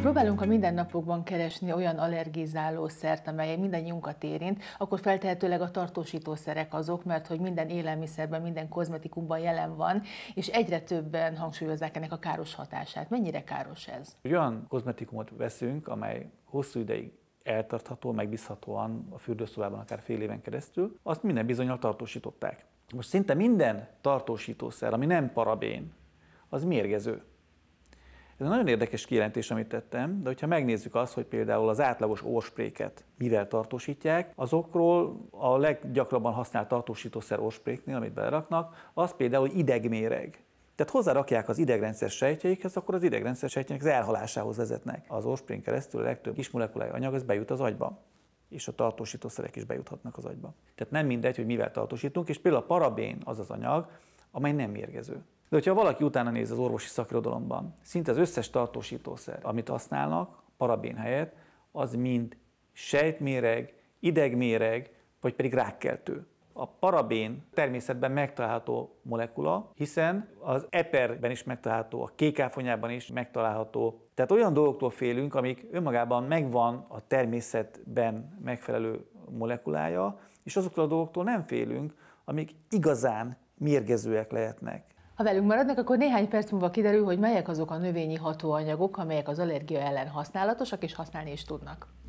próbálunk a mindennapokban keresni olyan allergizáló szert, amely mindannyiunkat érint, akkor feltehetőleg a tartósítószerek azok, mert hogy minden élelmiszerben, minden kozmetikumban jelen van, és egyre többen hangsúlyozzák ennek a káros hatását. Mennyire káros ez? Olyan kozmetikumot veszünk, amely hosszú ideig eltartható, megbízhatóan a fürdőszobában akár fél éven keresztül, azt minden bizonyal tartósították. Most szinte minden tartósítószer, ami nem parabén, az mérgező. Ez egy nagyon érdekes kijelentés, amit tettem, de hogyha megnézzük azt, hogy például az átlagos orspréket mivel tartósítják, azokról a leggyakrabban használt tartósítószer orspréknél, amit beleraknak, az például idegméreg. Tehát hozzárakják az idegrendszer sejtjeikhez, akkor az idegrendszer sejtjeinek az elhalásához vezetnek. Az orsprin keresztül a legtöbb molekulai anyag az bejut az agyba és a tartósítószerek is bejuthatnak az agyba. Tehát nem mindegy, hogy mivel tartósítunk, és például a parabén az az anyag, amely nem mérgező. De hogyha valaki utána néz az orvosi szakirodalomban, szinte az összes tartósítószer, amit használnak, parabén helyett, az mind sejtméreg, idegméreg, vagy pedig rákkeltő. A parabén természetben megtalálható molekula, hiszen az eperben is megtalálható, a kékáfonyában is megtalálható. Tehát olyan dolgoktól félünk, amik önmagában megvan a természetben megfelelő molekulája, és azoktól a dolgoktól nem félünk, amik igazán mérgezőek lehetnek. Ha velünk maradnak, akkor néhány perc múlva kiderül, hogy melyek azok a növényi hatóanyagok, amelyek az allergia ellen használatosak és használni is tudnak.